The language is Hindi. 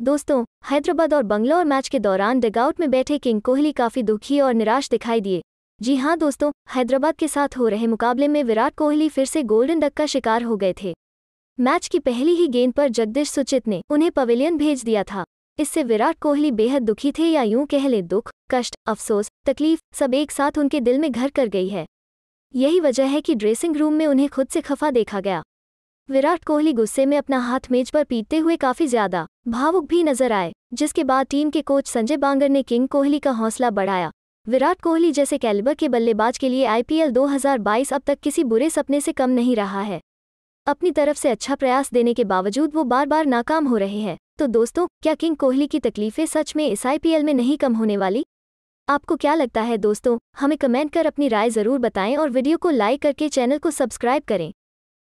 दोस्तों हैदराबाद और बंगलौर मैच के दौरान डगआउट में बैठे किंग कोहली काफी दुखी और निराश दिखाई दिए जी हाँ दोस्तों हैदराबाद के साथ हो रहे मुकाबले में विराट कोहली फिर से गोल्डन डक का शिकार हो गए थे मैच की पहली ही गेंद पर जगदीश सुचित ने उन्हें पवेलियन भेज दिया था इससे विराट कोहली बेहद दुखी थे या यूं कह ले दुख कष्ट अफसोस तकलीफ सब एक साथ उनके दिल में घर कर गई है यही वजह है कि ड्रेसिंग रूम में उन्हें खुद से खफा देखा गया विराट कोहली गुस्से में अपना हाथ मेज पर पीटते हुए काफी ज्यादा भावुक भी नजर आए जिसके बाद टीम के कोच संजय बांगर ने किंग कोहली का हौसला बढ़ाया विराट कोहली जैसे कैलिबर के बल्लेबाज के लिए आईपीएल 2022 अब तक किसी बुरे सपने से कम नहीं रहा है अपनी तरफ से अच्छा प्रयास देने के बावजूद वो बार बार नाकाम हो रहे हैं तो दोस्तों क्या किंग कोहली की तकलीफें सच में इस आईपीएल में नहीं कम होने वाली आपको क्या लगता है दोस्तों हमें कमेंट कर अपनी राय ज़रूर बताएं और वीडियो को लाइक करके चैनल को सब्सक्राइब करें